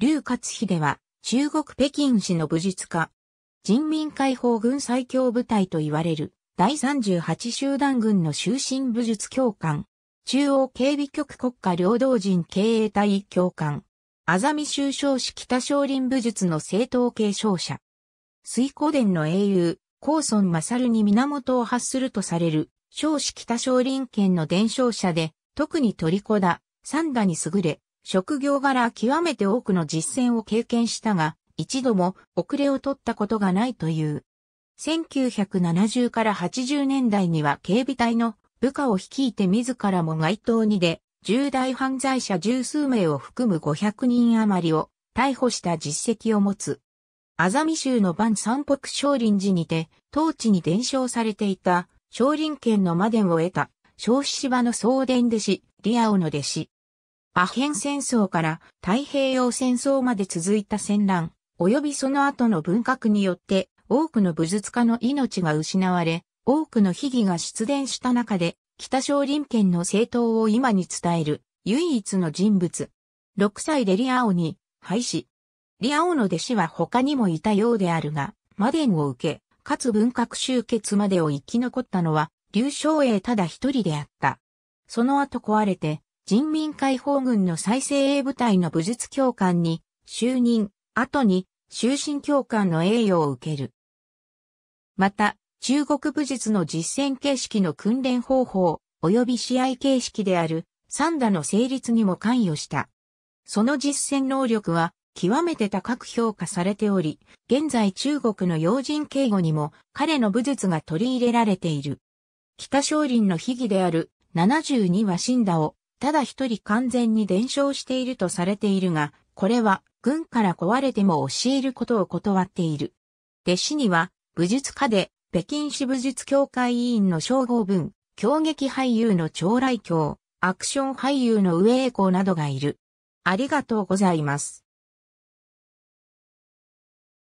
劉勝秀は、中国北京市の武術家。人民解放軍最強部隊と言われる、第38集団軍の終身武術教官。中央警備局国家領導人経営隊教官。あざみ修正士北少林武術の正統継承者。水古伝の英雄、高孫勝に源を発するとされる、少子北少林県の伝承者で、特に虜だ、三田に優れ、職業柄極めて多くの実践を経験したが、一度も遅れを取ったことがないという。1970から80年代には警備隊の部下を率いて自らも街頭にで、重大犯罪者十数名を含む500人余りを逮捕した実績を持つ。アザミ州の万三北少林寺にて、当地に伝承されていた少林県の魔伝を得た、少子芝の総伝弟子、リアオの弟子、アヘン戦争から太平洋戦争まで続いた戦乱、及びその後の文革によって多くの武術家の命が失われ、多くの秘儀が出現した中で、北少林県の政党を今に伝える唯一の人物。6歳でリアオに廃止。リアオの弟子は他にもいたようであるが、マデンを受け、かつ文革終結までを生き残ったのは、劉少英ただ一人であった。その後壊れて、人民解放軍の再生鋭部隊の武術教官に就任、後に終身教官の栄誉を受ける。また、中国武術の実践形式の訓練方法、及び試合形式である三打の成立にも関与した。その実践能力は極めて高く評価されており、現在中国の要人警護にも彼の武術が取り入れられている。北少林の秘技である72話神打をただ一人完全に伝承しているとされているが、これは軍から壊れても教えることを断っている。弟子には武術家で北京市武術協会委員の称号文、京劇俳優の長来京、アクション俳優の上栄光などがいる。ありがとうございます。